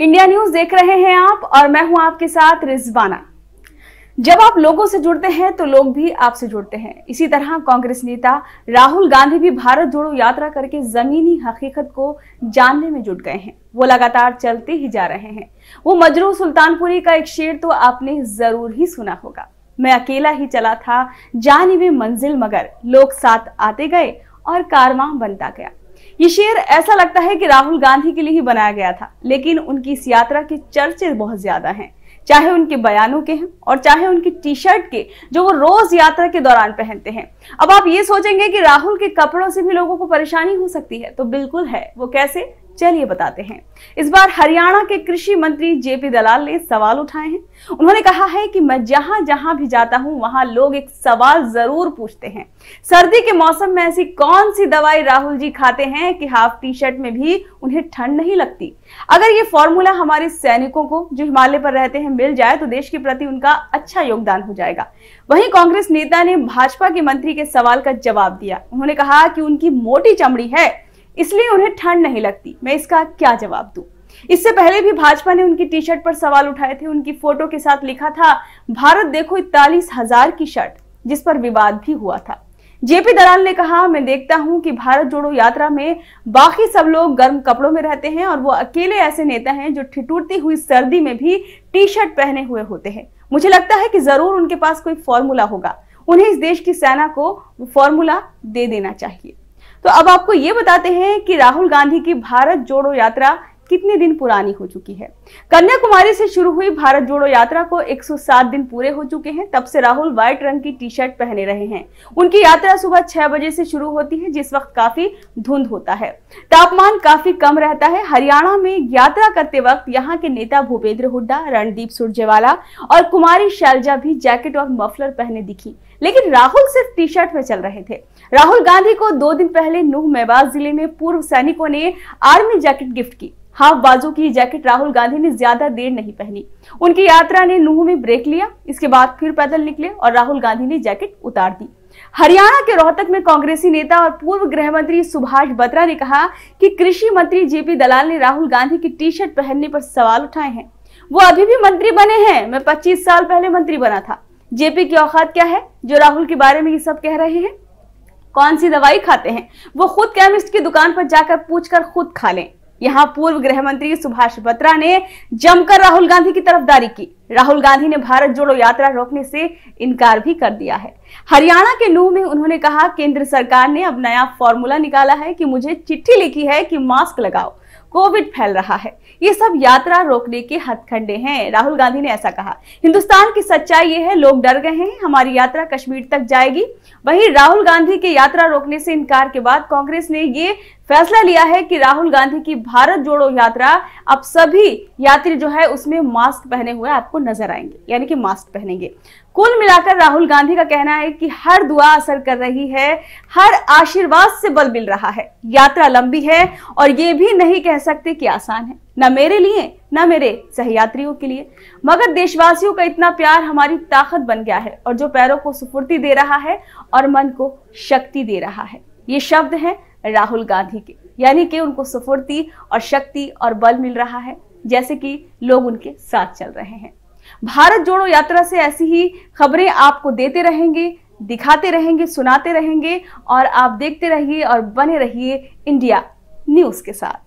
India news देख रहे हैं आप और मैं हूं आपके साथ रिजवाना जब आप लोगों से जुड़ते हैं तो लोग भी आपसे जुड़ते हैं इसी तरह कांग्रेस नेता राहुल गांधी भी भारत जोड़ो यात्रा करके जमीनी हकीकत को जानने में जुट गए हैं वो लगातार चलते ही जा रहे हैं वो मजरू सुल्तानपुरी का एक शेर तो आपने जरूर ही सुना होगा मैं अकेला ही चला था जानी में मंजिल मगर लोग साथ आते गए और कारवां बनता गया ये शेर ऐसा लगता है कि राहुल गांधी के लिए ही बनाया गया था लेकिन उनकी इस यात्रा के चर्चे बहुत ज्यादा हैं चाहे उनके बयानों के हैं और चाहे उनकी टी शर्ट के जो वो रोज यात्रा के दौरान पहनते हैं अब आप ये सोचेंगे कि राहुल के कपड़ों से भी लोगों को परेशानी हो सकती है तो बिल्कुल है वो कैसे चलिए बताते हैं इस बार हरियाणा के कृषि मंत्री जेपी दलाल ने सवाल उठाए हैं उन्होंने कहा है कि मैं जहां जहां भी जाता हूं वहां लोग एक सवाल जरूर पूछते हैं सर्दी के मौसम में ऐसी कौन सी दवाई राहुल जी खाते हैं कि हाफ टी शर्ट में भी उन्हें ठंड नहीं लगती अगर ये फॉर्मूला हमारे सैनिकों को जो हिमालय पर रहते हैं मिल जाए तो देश के प्रति उनका अच्छा योगदान हो जाएगा वहीं कांग्रेस नेता ने भाजपा के मंत्री के सवाल का जवाब दिया उन्होंने कहा कि उनकी मोटी चमड़ी है इसलिए उन्हें ठंड नहीं लगती मैं इसका क्या जवाब दू इससे पहले भी भाजपा ने उनकी टी शर्ट पर सवाल उठाए थे उनकी फोटो के साथ लिखा था भारत देखो इकतालीस हजार की शर्ट जिस पर विवाद भी हुआ था जेपी दलाल ने कहा मैं देखता हूं कि भारत जोड़ो यात्रा में बाकी सब लोग गर्म कपड़ों में रहते हैं और वो अकेले ऐसे नेता हैं जो ठिठुरती हुई सर्दी में भी टी शर्ट पहने हुए होते हैं मुझे लगता है कि जरूर उनके पास कोई फॉर्मूला होगा उन्हें इस देश की सेना को फॉर्मूला दे देना चाहिए तो अब आपको ये बताते हैं कि राहुल गांधी की भारत जोड़ो यात्रा कितने दिन पुरानी हो चुकी है कन्याकुमारी से शुरू हुई भारत जोड़ो यात्रा को 107 दिन पूरे हो चुके हैं तब से राहुल व्हाइट रंग की टी शर्ट पहने रहे हैं उनकी यात्रा सुबह छह बजे से शुरू होती है जिस वक्त काफी धुंध होता है तापमान काफी कम रहता है हरियाणा में यात्रा करते वक्त यहाँ के नेता भूपेंद्र हुड्डा रणदीप सुरजेवाला और कुमारी शैलजा भी जैकेट और मफलर पहने दिखी लेकिन राहुल सिर्फ टी शर्ट में चल रहे थे राहुल गांधी को दो दिन पहले नूह मेवास जिले में पूर्व सैनिकों ने आर्मी जैकेट गिफ्ट की हाफ बाजू की जैकेट राहुल गांधी ने ज्यादा देर नहीं पहनी उनकी यात्रा ने नूह में ब्रेक लिया इसके बाद फिर पैदल निकले और राहुल गांधी ने जैकेट उतार दी हरियाणा के रोहतक में कांग्रेसी नेता और पूर्व गृह मंत्री सुभाष बत्रा ने कहा कि कृषि मंत्री जेपी दलाल ने राहुल गांधी की टी शर्ट पहनने पर सवाल उठाए हैं वो अभी भी मंत्री बने हैं मैं पच्चीस साल पहले मंत्री बना था जेपी की औकात क्या है जो राहुल के बारे में ये सब कह रहे हैं कौन सी दवाई खाते हैं वो खुद केमिस्ट की दुकान पर जाकर पूछकर खुद खा लें यहां पूर्व गृह मंत्री सुभाष बत्रा ने जमकर राहुल गांधी की तरफदारी की राहुल गांधी ने भारत जोड़ो यात्रा रोकने से इनकार भी कर दिया है हरियाणा के नूह में उन्होंने कहा केंद्र सरकार ने अब नया फॉर्मूला निकाला है कि मुझे चिट्ठी लिखी है कि मास्क लगाओ कोविड फैल रहा है ये सब यात्रा रोकने के हथखंडे हैं राहुल गांधी ने ऐसा कहा हिंदुस्तान की सच्चाई ये है लोग डर गए हैं हमारी यात्रा कश्मीर तक जाएगी वहीं राहुल गांधी के यात्रा रोकने से इनकार के बाद कांग्रेस ने ये फैसला लिया है कि राहुल गांधी की भारत जोड़ो यात्रा अब सभी यात्री जो है उसमें मास्क पहने हुए आपको नजर आएंगे यानी कि मास्क पहनेंगे कुल मिलाकर राहुल गांधी का कहना है कि हर दुआ असर कर रही है हर आशीर्वाद से बल मिल रहा है यात्रा लंबी है और ये भी नहीं कह सकते कि आसान है न मेरे लिए न मेरे सहयात्रियों के लिए मगर देशवासियों का इतना प्यार हमारी ताकत बन गया है और जो पैरों को सुपुर्ती दे रहा है और मन को शक्ति दे रहा है ये शब्द है राहुल गांधी के यानी कि उनको सुफुर्ती और शक्ति और बल मिल रहा है जैसे कि लोग उनके साथ चल रहे हैं भारत जोड़ो यात्रा से ऐसी ही खबरें आपको देते रहेंगे दिखाते रहेंगे सुनाते रहेंगे और आप देखते रहिए और बने रहिए इंडिया न्यूज के साथ